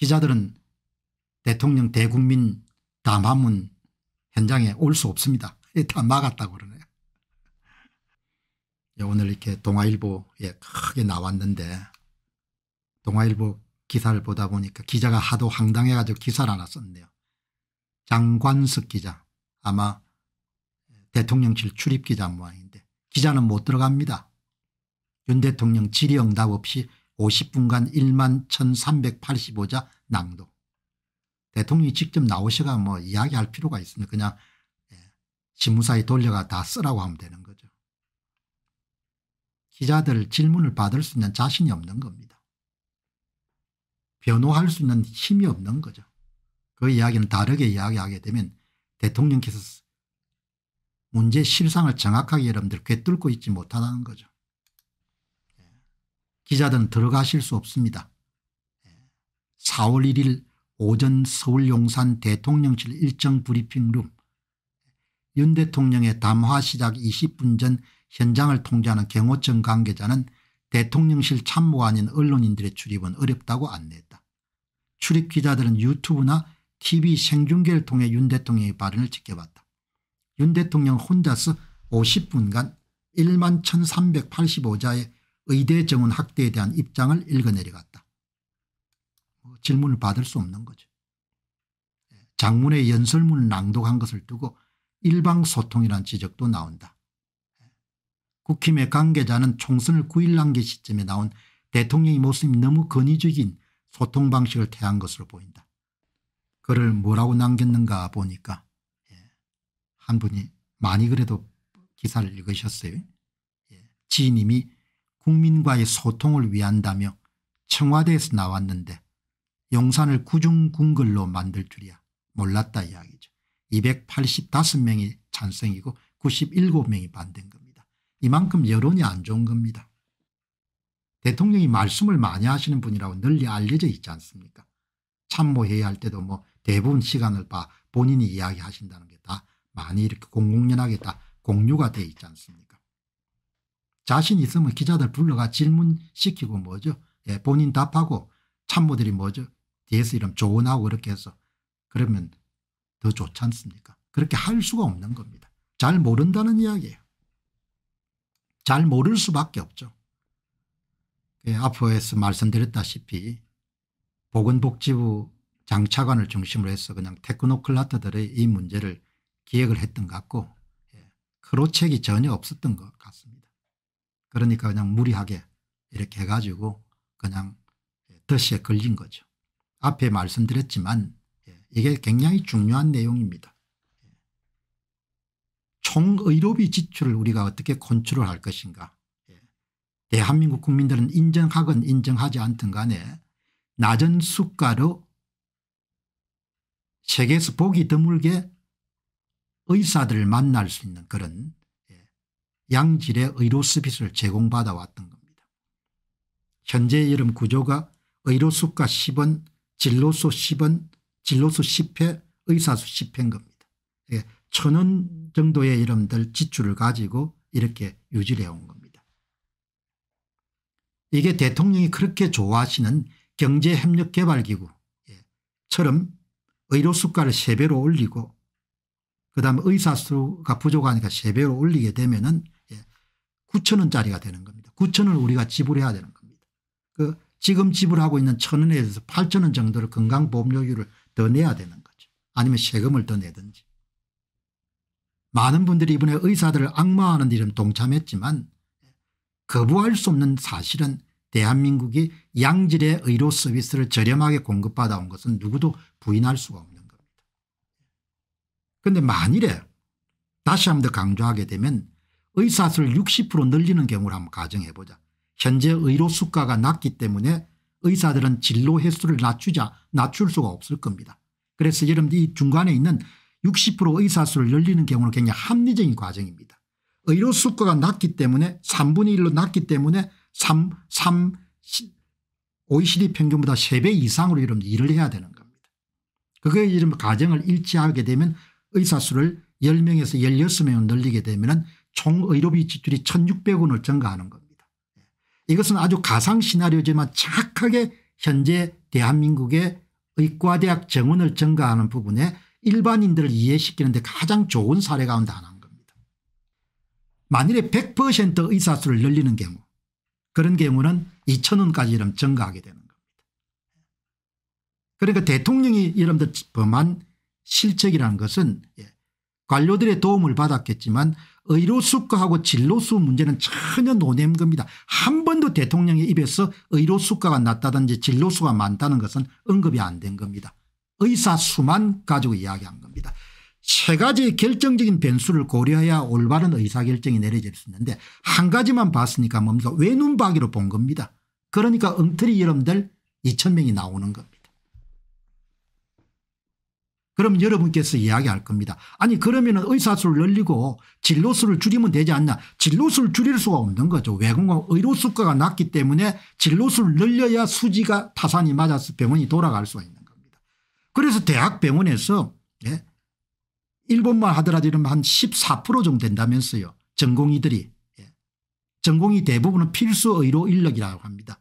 기자들은 대통령 대국민 담화문 현장에 올 수 없습니다. 다 막았다고 그러네요. 예, 오늘 이렇게 동아일보에 크게 나왔는데 동아일보 기사를 보다 보니까 기자가 하도 황당해가지고 기사를 하나 썼네요. 장관석 기자 아마 대통령실 출입기자 모양인데 기자는 못 들어갑니다. 윤 대통령 질의응답 없이 50분간 1만 1385자 낭독. 대통령이 직접 나오셔가 뭐 이야기할 필요가 있습니다. 그냥 예, 지무사에 돌려가 다 쓰라고 하면 되는 거죠. 기자들 질문을 받을 수 있는 자신이 없는 겁니다. 변호할 수 있는 힘이 없는 거죠. 그 이야기는 다르게 이야기하게 되면 대통령께서 문제 실상을 정확하게 여러분들 꿰뚫고 있지 못하다는 거죠. 기자들은 들어가실 수 없습니다. 4월 1일 오전 서울 용산 대통령실 일정 브리핑룸 윤 대통령의 담화 시작 20분 전 현장을 통제하는 경호청 관계자는 대통령실 참모 아닌 언론인들의 출입은 어렵다고 안내했다. 출입 기자들은 유튜브나 TV 생중계를 통해 윤 대통령의 발언을 지켜봤다. 윤 대통령 혼자서 50분간 1만 1385자의 의대 정원 확대에 대한 입장을 읽어내려갔다. 뭐 질문을 받을 수 없는 거죠. 예, 장문의 연설문을 낭독한 것을 두고 일방소통이란 지적도 나온다. 예, 국힘의 관계자는 총선을 9일 남기 시점에 나온 대통령의 모습이 너무 건의적인 소통 방식을 택한 것으로 보인다. 글을 뭐라고 남겼는가 보니까 예, 한 분이 많이 그래도 기사를 읽으셨어요. 지인님이 국민과의 소통을 위한다며 청와대에서 나왔는데 용산을 구중궁글로 만들 줄이야 몰랐다 이야기죠. 285명이 찬성이고 97명이 반대인 겁니다. 이만큼 여론이 안 좋은 겁니다. 대통령이 말씀을 많이 하시는 분이라고 널리 알려져 있지 않습니까 참모회의 할 때도 뭐 대부분 시간을 봐 본인이 이야기하신다는 게 다 많이 이렇게 공공연하게 다 공유가 돼 있지 않습니까 자신 있으면 기자들 불러가 질문시키고 뭐죠. 예, 본인 답하고 참모들이 뭐죠. 뒤에서 이름 조언하고 그렇게 해서 그러면 더 좋지 않습니까? 그렇게 할 수가 없는 겁니다. 잘 모른다는 이야기예요. 잘 모를 수밖에 없죠. 예, 앞에서 말씀드렸다시피 보건복지부 장차관을 중심으로 해서 그냥 테크노클라트들의 이 문제를 기획을 했던 것 같고 예, 크로책이 전혀 없었던 것 같습니다. 그러니까 그냥 무리하게 이렇게 해가지고 그냥 덫에 걸린 거죠. 앞에 말씀드렸지만 예, 이게 굉장히 중요한 내용입니다. 예. 총의료비 지출을 우리가 어떻게 컨트롤할 것인가 예. 대한민국 국민들은 인정하건 인정하지 않든 간에 낮은 수가로 세계에서 보기 드물게 의사들을 만날 수 있는 그런 양질의 의료 서비스를 제공받아 왔던 겁니다. 현재 여름 구조가 의료수가 10원, 진로수 10원, 진로수 10회, 의사수 10회인 겁니다. 예, 천원 정도의 이름들 지출을 가지고 이렇게 유지 해온 겁니다. 이게 대통령이 그렇게 좋아하시는 경제협력개발기구처럼 의료 수가를 3배로 올리고 그다음 의사 수가 부족하니까 3배로 올리게 되면 은 9천 원짜리가 되는 겁니다. 9천 원을 우리가 지불해야 되는 겁니다. 그 지금 지불하고 있는 천 원에 서 8천 원 정도를 건강보험료율을 더 내야 되는 거죠. 아니면 세금을 더 내든지. 많은 분들이 이번에 의사들을 악마하는 일은 동참했지만 거부할 수 없는 사실은 대한민국이 양질의 의료 서비스를 저렴하게 공급받아온 것은 누구도 부인할 수가 없는 겁니다. 그런데 만일에 다시 한번 더 강조하게 되면 의사수를 60% 늘리는 경우를 한번 가정해 보자. 현재 의료 수가가 낮기 때문에 의사들은 진로 횟수를 낮추자 낮출 수가 없을 겁니다. 그래서 여러분들 이 중간에 있는 60% 의사수를 늘리는 경우는 굉장히 합리적인 과정입니다. 의료 수가가 낮기 때문에 3분의 1로 낮기 때문에 3, 3, OECD 평균보다 3배 이상으로 여 이런 일을 해야 되는 겁니다. 그거에 여러분 가정을 일치하게 되면 의사수를 10명에서 16명 을 늘리게 되면 은총 의료비 지출이 1600원을 증가하는 겁니다. 예. 이것은 아주 가상 시나리오지만 착하게 현재 대한민국의 의과대학 정원을 증가하는 부분에 일반인들을 이해시키는 데 가장 좋은 사례 가운데 하나인 겁니다. 만일에 100% 의사수를 늘리는 경우 그런 경우는 2천원까지 이름 증가하게 되는 겁니다. 그러니까 대통령이 여러분들 범한 실책이라는 것은 예, 관료들의 도움을 받았겠지만 의료수가하고 진로수 문제는 전혀 논의한 겁니다. 한 번도 대통령의 입에서 의료수가가 낮다든지 진로수가 많다는 것은 언급이 안 된 겁니다. 의사 수만 가지고 이야기한 겁니다. 세 가지 결정적인 변수를 고려해야 올바른 의사결정이 내려질 수 있는데 한 가지만 봤으니까 뭡니까 외눈박이로 본 겁니다. 그러니까 엉터리 여러분들 2 0명이 나오는 겁니다. 그럼 여러분께서 이야기할 겁니다. 아니 그러면 의사수를 늘리고 진로수를 줄이면 되지 않냐. 진로수를 줄일 수가 없는 거죠. 외국과 의료수가가 낮기 때문에 진로수를 늘려야 수지가 타산이 맞아서 병원이 돌아갈 수가 있는 겁니다. 그래서 대학병원에서 예? 일본만 하더라도 이러면 한14% 정도 된다면서요. 전공의들이. 예. 전공의 대부분은 필수 의료 인력이라고 합니다.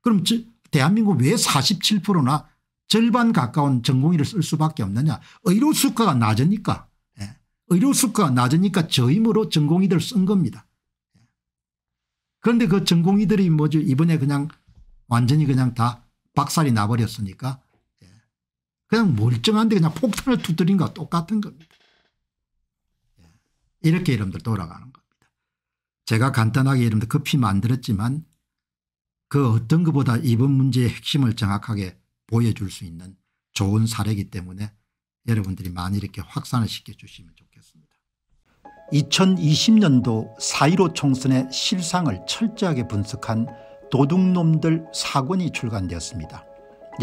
그럼 대한민국 왜 47%나 절반 가까운 전공의를 쓸 수밖에 없느냐 의료 수가가 낮으니까 예. 의료 수가가 낮으니까 저임으로 전공의들 쓴 겁니다. 예. 그런데 그 전공의들이 뭐죠 이번에 그냥 완전히 그냥 다 박살이 나버렸으니까 예. 그냥 멀쩡한데 그냥 폭탄을 두드린 거 똑같은 겁니다. 예. 이렇게 여러분들 돌아가는 겁니다. 제가 간단하게 여러분들 급히 만들었지만 그 어떤 것보다 이번 문제의 핵심을 정확하게 보여줄 수 있는 좋은 사례이기 때문에 여러분들이 많이 이렇게 확산을 시켜주시면 좋겠습니다. 2020년도 4.15 총선의 실상을 철저하게 분석한 도둑놈들 사권이 출간되었습니다.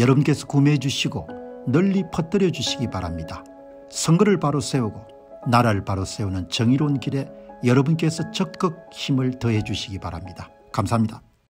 여러분께서 구매해 주시고 널리 퍼뜨려 주시기 바랍니다. 선거를 바로 세우고 나라를 바로 세우는 정의로운 길에 여러분께서 적극 힘을 더해 주시기 바랍니다. 감사합니다.